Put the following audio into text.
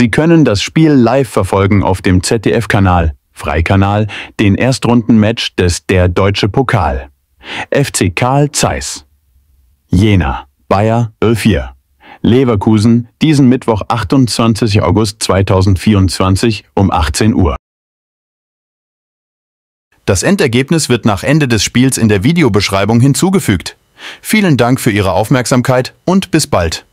Sie können das Spiel live verfolgen auf dem ZDF-Kanal, Freikanal, den Erstrundenmatch des Der Deutsche Pokal. FC Karl Zeiss. Jena, Bayer 04. Leverkusen, diesen Mittwoch 28. August 2024 um 18 Uhr. Das Endergebnis wird nach Ende des Spiels in der Videobeschreibung hinzugefügt. Vielen Dank für Ihre Aufmerksamkeit und bis bald.